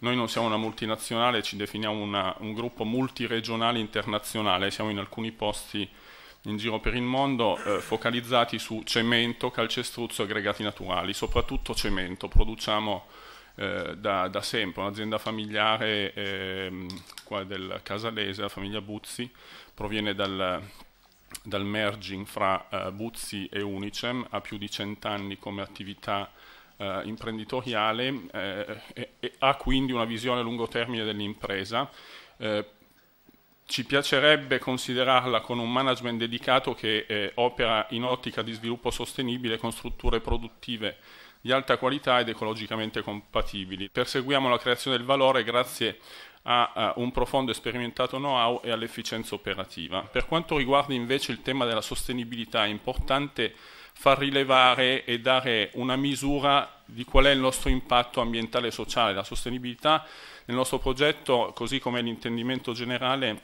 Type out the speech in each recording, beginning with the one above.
Noi non siamo una multinazionale, ci definiamo una, un gruppo multiregionale internazionale, siamo in alcuni posti in giro per il mondo eh, focalizzati su cemento, calcestruzzo e aggregati naturali, soprattutto cemento. Produciamo eh, da, da, sempre un'azienda familiare eh, del Casalese, la famiglia Buzzi, proviene dal, dal merging fra eh, Buzzi e Unicem, ha più di cent'anni come attività eh, imprenditoriale eh, e, e ha quindi una visione a lungo termine dell'impresa. Eh, ci piacerebbe considerarla con un management dedicato che eh, opera in ottica di sviluppo sostenibile con strutture produttive di alta qualità ed ecologicamente compatibili. Perseguiamo la creazione del valore grazie a, a un profondo e sperimentato know-how e all'efficienza operativa. Per quanto riguarda invece il tema della sostenibilità, è importante far rilevare e dare una misura di qual è il nostro impatto ambientale e sociale. La sostenibilità nel nostro progetto, così come l'intendimento generale,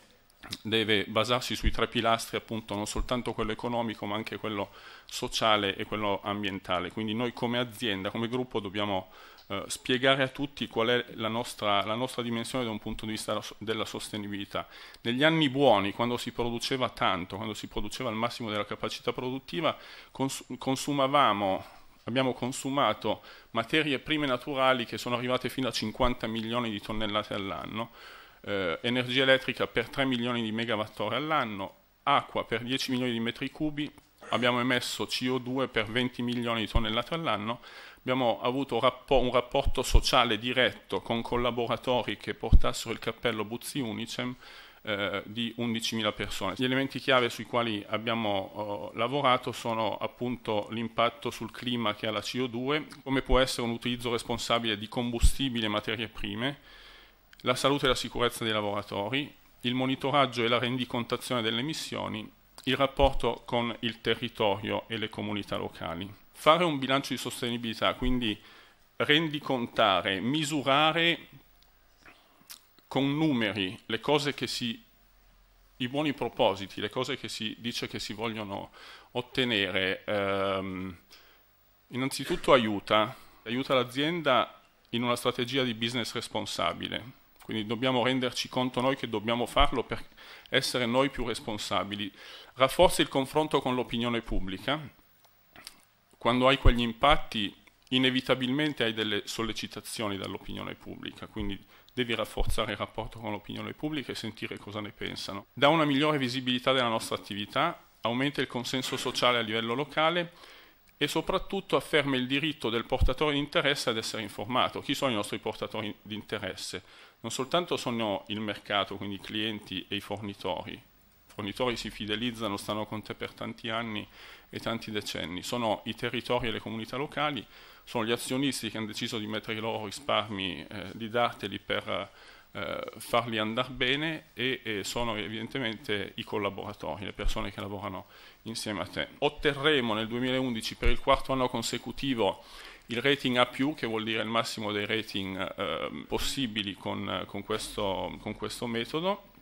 deve basarsi sui tre pilastri appunto non soltanto quello economico ma anche quello sociale e quello ambientale quindi noi come azienda, come gruppo dobbiamo eh, spiegare a tutti qual è la nostra, la nostra, dimensione da un punto di vista della sostenibilità negli anni buoni quando si produceva tanto quando si produceva al massimo della capacità produttiva cons consumavamo abbiamo consumato materie prime naturali che sono arrivate fino a 50 milioni di tonnellate all'anno eh, energia elettrica per 3 milioni di megawatt-ore all'anno, acqua per 10 milioni di metri cubi, abbiamo emesso CO2 per 20 milioni di tonnellate all'anno, abbiamo avuto un rapporto sociale diretto con collaboratori che portassero il cappello Buzzi Unicem eh, di 11.000 persone. Gli elementi chiave sui quali abbiamo eh, lavorato sono appunto l'impatto sul clima che ha la CO2, come può essere un utilizzo responsabile di combustibili e materie prime, la salute e la sicurezza dei lavoratori, il monitoraggio e la rendicontazione delle emissioni, il rapporto con il territorio e le comunità locali. Fare un bilancio di sostenibilità, quindi rendicontare, misurare con numeri le cose che si i buoni propositi, le cose che si dice che si vogliono ottenere, ehm, innanzitutto aiuta, aiuta l'azienda in una strategia di business responsabile, quindi dobbiamo renderci conto noi che dobbiamo farlo per essere noi più responsabili. Rafforzi il confronto con l'opinione pubblica. Quando hai quegli impatti, inevitabilmente hai delle sollecitazioni dall'opinione pubblica, quindi devi rafforzare il rapporto con l'opinione pubblica e sentire cosa ne pensano. Da una migliore visibilità della nostra attività, aumenta il consenso sociale a livello locale e soprattutto afferma il diritto del portatore di interesse ad essere informato. Chi sono i nostri portatori di interesse? Non soltanto sono il mercato, quindi i clienti e i fornitori. I fornitori si fidelizzano, stanno con te per tanti anni e tanti decenni. Sono i territori e le comunità locali, sono gli azionisti che hanno deciso di mettere i loro risparmi, eh, di darteli per... Eh, eh, farli andare bene e, e, sono evidentemente i collaboratori, le persone che lavorano insieme a te. Otterremo nel 2011 per il quarto anno consecutivo il rating A+, che vuol dire il massimo dei rating eh, possibili con, con, questo, con questo metodo,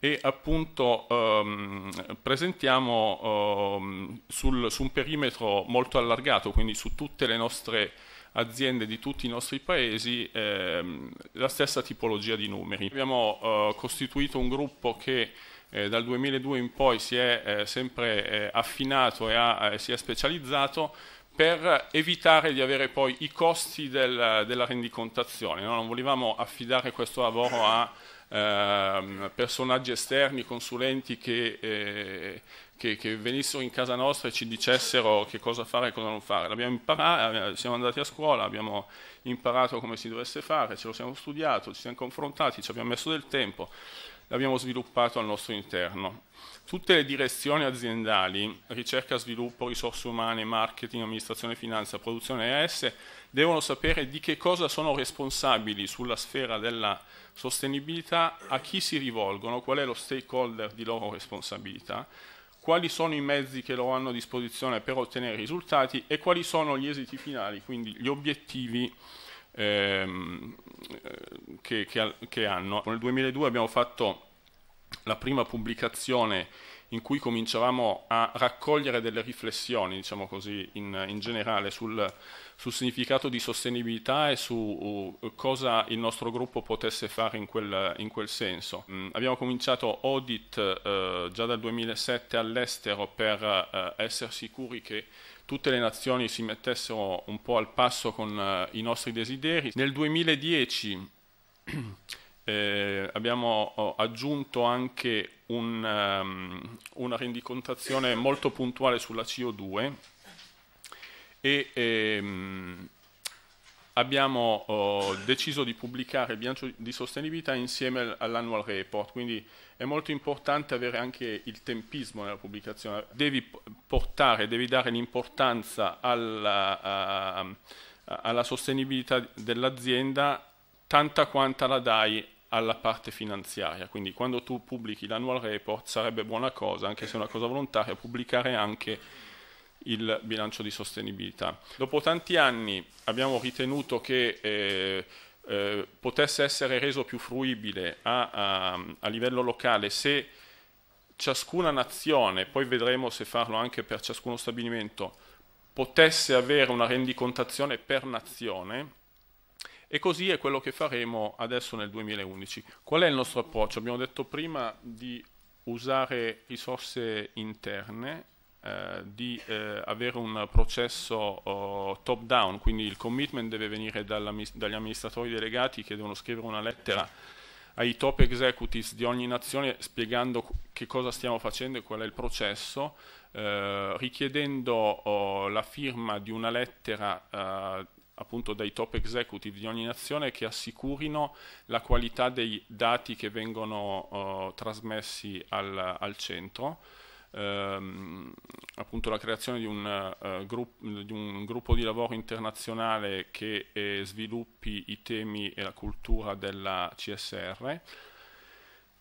e appunto ehm, presentiamo ehm, sul, su un perimetro molto allargato, quindi su tutte le nostre aziende di tutti i nostri paesi ehm, la stessa tipologia di numeri. Abbiamo eh, costituito un gruppo che eh, dal 2002 in poi si è eh, sempre eh, affinato e ha, eh, si è specializzato per evitare di avere poi i costi del, della rendicontazione. No? Non volevamo affidare questo lavoro a ehm, personaggi esterni, consulenti che eh, che, che, venissero in casa nostra e ci dicessero che cosa fare e cosa non fare. L'abbiamo imparato, eh, siamo andati a scuola, abbiamo imparato come si dovesse fare, ce lo siamo studiato, ci siamo confrontati, ci abbiamo messo del tempo, l'abbiamo sviluppato al nostro interno. Tutte le direzioni aziendali, ricerca, sviluppo, risorse umane, marketing, amministrazione, finanza, produzione ES, devono sapere di che cosa sono responsabili sulla sfera della sostenibilità, a chi si rivolgono, qual è lo stakeholder di loro responsabilità quali sono i mezzi che loro hanno a disposizione per ottenere i risultati e quali sono gli esiti finali, quindi gli obiettivi ehm, eh, che, che, che hanno. Nel 2002 abbiamo fatto la prima pubblicazione in cui cominciavamo a raccogliere delle riflessioni, diciamo così, in, in generale sul, sul, significato di sostenibilità e su uh, cosa il nostro gruppo potesse fare in quel, in quel senso. Mm, abbiamo cominciato audit uh, già dal 2007 all'estero per uh, essere sicuri che tutte le nazioni si mettessero un po' al passo con uh, i nostri desideri. Nel 2010 eh, abbiamo oh, aggiunto anche un, um, una rendicontazione molto puntuale sulla CO2 e ehm, abbiamo oh, deciso di pubblicare il bilancio di sostenibilità insieme all'annual report, quindi è molto importante avere anche il tempismo nella pubblicazione. Devi portare, devi dare l'importanza alla, alla sostenibilità dell'azienda tanta quanta la dai alla parte finanziaria, quindi quando tu pubblichi l'annual report sarebbe buona cosa, anche se è una cosa volontaria, pubblicare anche il bilancio di sostenibilità. Dopo tanti anni abbiamo ritenuto che eh, eh, potesse essere reso più fruibile a, a, a livello locale se ciascuna nazione, poi vedremo se farlo anche per ciascuno stabilimento, potesse avere una rendicontazione per nazione e così è quello che faremo adesso nel 2011. Qual è il nostro approccio? Abbiamo detto prima di usare risorse interne, eh, di eh, avere un processo oh, top down, quindi il commitment deve venire dagli amministratori delegati che devono scrivere una lettera ai top executives di ogni nazione spiegando che cosa stiamo facendo e qual è il processo, eh, richiedendo oh, la firma di una lettera eh, appunto dai top executive di ogni nazione che assicurino la qualità dei dati che vengono uh, trasmessi al, al centro. Ehm, appunto la creazione di un, uh, eh, grupp di un, gruppo di lavoro internazionale che eh, sviluppi i temi e la cultura della CSR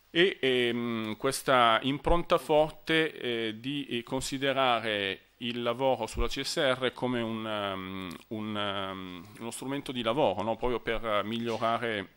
e ehm, questa impronta forte eh, di considerare il lavoro sulla CSR come un, um, un, um, uno strumento di lavoro, no? proprio per migliorare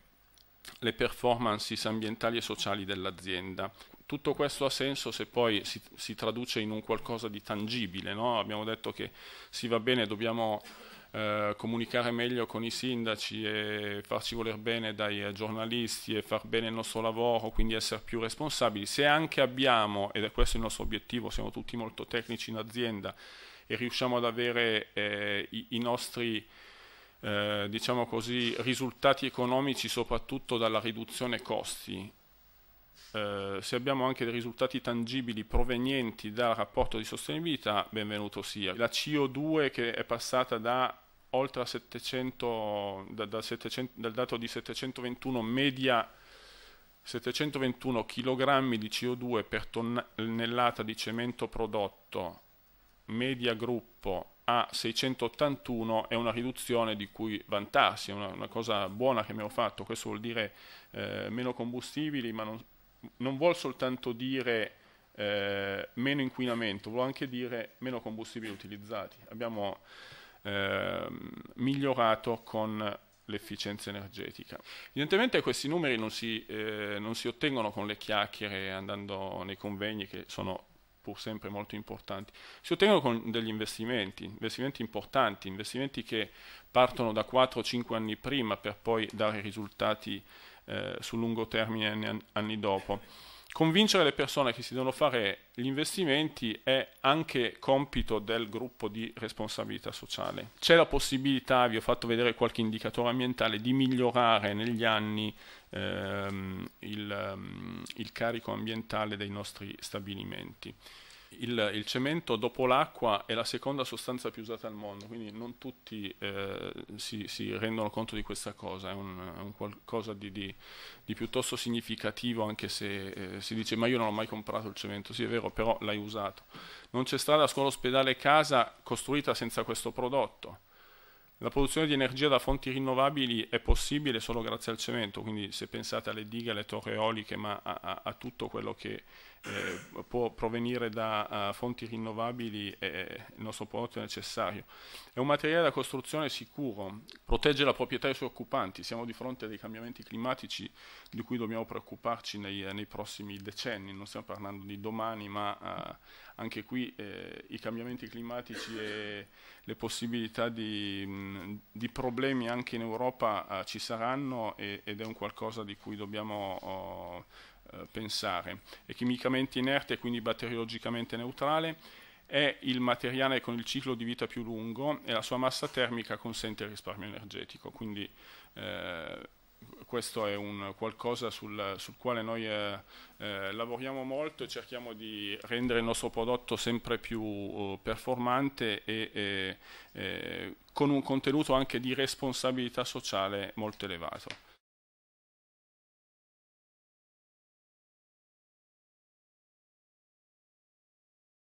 le performance ambientali e sociali dell'azienda. Tutto questo ha senso se poi si, si traduce in un qualcosa di tangibile. No? Abbiamo detto che si va bene, dobbiamo eh, comunicare meglio con i sindaci e farci voler bene dai eh, giornalisti e far bene il nostro lavoro, quindi essere più responsabili. Se anche abbiamo, ed è questo il nostro obiettivo, siamo tutti molto tecnici in azienda e riusciamo ad avere eh, i, i nostri... Eh, diciamo così, risultati economici soprattutto dalla riduzione costi eh, se abbiamo anche dei risultati tangibili provenienti dal rapporto di sostenibilità, benvenuto sia. La CO2 che è passata da oltre a 700, da, da 700, dal dato di 721 media 721 kg di CO2 per tonnellata di cemento prodotto media gruppo a 681 è una riduzione di cui vantarsi, è una, una cosa buona che abbiamo fatto, questo vuol dire eh, meno combustibili ma non, non vuol soltanto dire eh, meno inquinamento, vuol anche dire meno combustibili utilizzati. Abbiamo eh, migliorato con l'efficienza energetica. Evidentemente questi numeri non si, eh, non si ottengono con le chiacchiere andando nei convegni che sono pur sempre molto importanti, si ottengono con degli investimenti, investimenti importanti, investimenti che partono da 4-5 anni prima per poi dare risultati eh, sul lungo termine anni dopo. Convincere le persone che si devono fare gli investimenti è anche compito del gruppo di responsabilità sociale. C'è la possibilità, vi ho fatto vedere qualche indicatore ambientale, di migliorare negli anni ehm, il, ehm, il carico ambientale dei nostri stabilimenti il, il, cemento dopo l'acqua è la seconda sostanza più usata al mondo, quindi non tutti eh, si, si, rendono conto di questa cosa, è un, è un qualcosa di, di, di, piuttosto significativo anche se eh, si dice ma io non ho mai comprato il cemento, sì è vero però l'hai usato. Non c'è strada, scuola, ospedale, casa costruita senza questo prodotto. La produzione di energia da fonti rinnovabili è possibile solo grazie al cemento, quindi se pensate alle dighe, alle torre eoliche, ma a, a, a tutto quello che eh, può provenire da uh, fonti rinnovabili e il nostro prodotto è necessario. È un materiale da costruzione sicuro, protegge la proprietà e i suoi occupanti, siamo di fronte a dei cambiamenti climatici di cui dobbiamo preoccuparci nei, eh, nei prossimi decenni, non stiamo parlando di domani, ma uh, anche qui eh, i cambiamenti climatici e le possibilità di, mh, di problemi anche in Europa uh, ci saranno e, ed è un qualcosa di cui dobbiamo oh, eh, pensare. È chimicamente inerte e quindi batteriologicamente neutrale, è il materiale con il ciclo di vita più lungo e la sua massa termica consente il risparmio energetico, quindi eh, questo è un qualcosa sul, sul quale noi eh, eh, lavoriamo molto e cerchiamo di rendere il nostro prodotto sempre più uh, performante e, e eh, con un contenuto anche di responsabilità sociale molto elevato.